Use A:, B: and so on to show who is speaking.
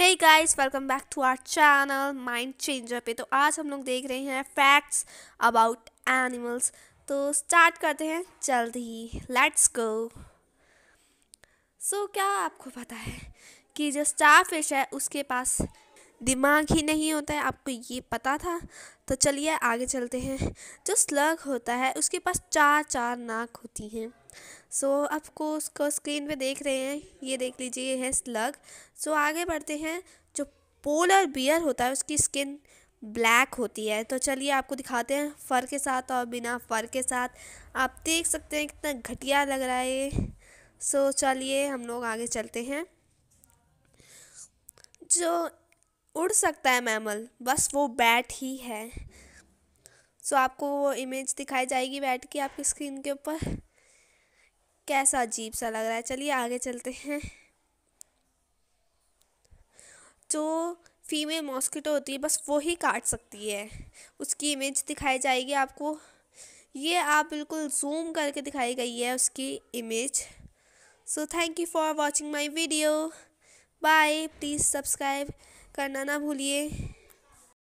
A: hey guys welcome back to our channel mind changer पे तो आज हम लोग देख रहे हैं फैक्ट्स अबाउट एनिमल्स तो स्टार्ट करते हैं जल्द ही लेट्स गो सो क्या आपको पता है कि जो स्टार फिश है उसके पास दिमाग ही नहीं होता है आपको ये पता था तो चलिए आगे चलते हैं जो स्लग होता है उसके पास चार चार नाक होती हैं सो so, आपको उसको स्क्रीन पे देख रहे हैं ये देख लीजिए ये है स्लग सो so, आगे बढ़ते हैं जो पोलर बियर होता है उसकी स्किन ब्लैक होती है तो चलिए आपको दिखाते हैं फ़र के साथ और बिना फ़र के साथ आप देख सकते हैं कितना घटिया लग रहा है ये सो so, चलिए हम लोग आगे चलते हैं जो उड़ सकता है मैमल बस वो बैट ही है सो so, आपको वो इमेज दिखाई जाएगी बैट की आपकी स्क्रीन के ऊपर कैसा अजीब सा लग रहा है चलिए आगे चलते हैं जो फीमेल मॉस्किटो होती है बस वो ही काट सकती है उसकी इमेज दिखाई जाएगी आपको ये आप बिल्कुल जूम करके दिखाई गई है उसकी image so thank you for watching my video bye please subscribe करना ना भूलिए